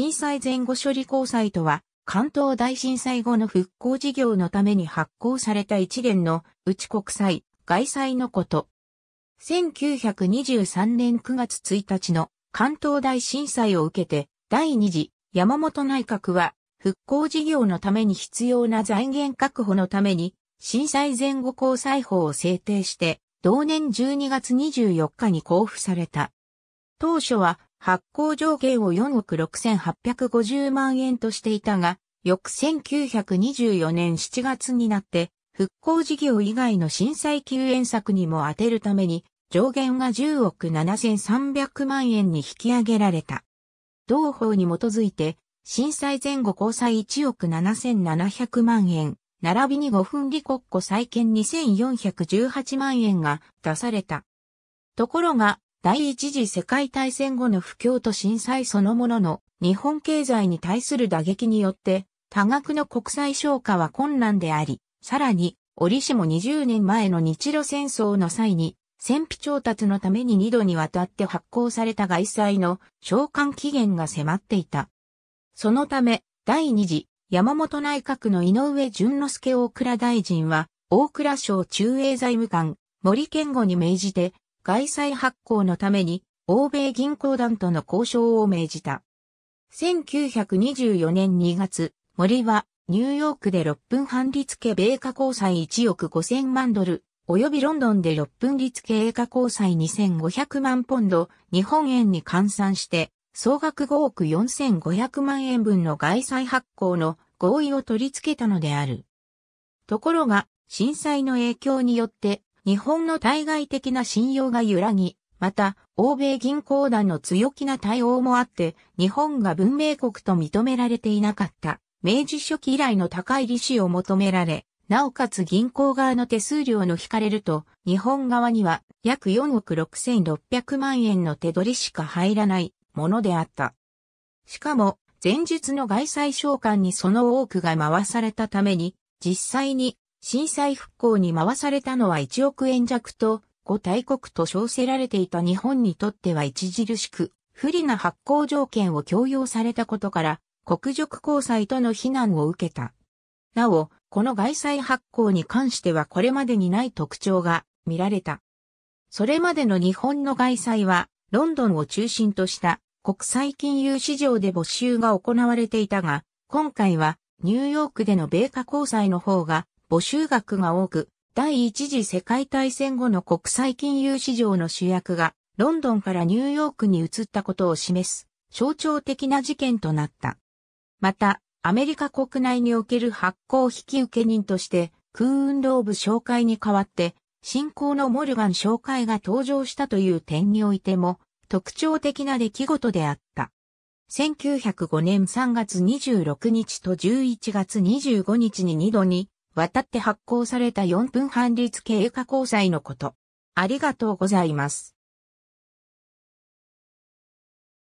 震災前後処理交際とは、関東大震災後の復興事業のために発行された一連の内国債、外債のこと。1923年9月1日の関東大震災を受けて、第2次山本内閣は復興事業のために必要な財源確保のために震災前後交際法を制定して、同年12月24日に交付された。当初は発行条件を4億6850万円としていたが、翌1924年7月になって、復興事業以外の震災救援策にも充てるために、上限が10億7300万円に引き上げられた。同法に基づいて、震災前後交際1億7700万円、並びに5分離国庫再建2418万円が出された。ところが、第一次世界大戦後の不況と震災そのものの日本経済に対する打撃によって多額の国際消化は困難であり、さらに折しも20年前の日露戦争の際に戦費調達のために2度にわたって発行された外債の償還期限が迫っていた。そのため、第二次山本内閣の井上淳之助大倉大臣は、大倉省中英財務官、森健吾に命じて、外債発行のために、欧米銀行団との交渉を命じた。1924年2月、森はニューヨークで6分半立家米価交際1億5000万ドル、及びロンドンで6分立家英価交際2500万ポンド、日本円に換算して、総額5億4500万円分の外債発行の合意を取り付けたのである。ところが、震災の影響によって日本の対外的な信用が揺らぎ、また、欧米銀行団の強気な対応もあって、日本が文明国と認められていなかった。明治初期以来の高い利子を求められ、なおかつ銀行側の手数料の引かれると、日本側には約4億6600万円の手取りしか入らないものであった。しかも、前述の外債償還にその多くが回されたために、実際に震災復興に回されたのは1億円弱と、5大国と称せられていた日本にとっては著しく、不利な発行条件を強要されたことから、国辱交際との非難を受けた。なお、この外債発行に関してはこれまでにない特徴が見られた。それまでの日本の外債は、ロンドンを中心とした国際金融市場で募集が行われていたが、今回はニューヨークでの米価交際の方が募集額が多く、第一次世界大戦後の国際金融市場の主役がロンドンからニューヨークに移ったことを示す象徴的な事件となった。また、アメリカ国内における発行引受人として空運動部紹介に代わって新興のモルガン紹介が登場したという点においても特徴的な出来事であった。1905年3月26日と11月25日に2度に渡って発行された4分半率経過交際のこと。ありがとうございます。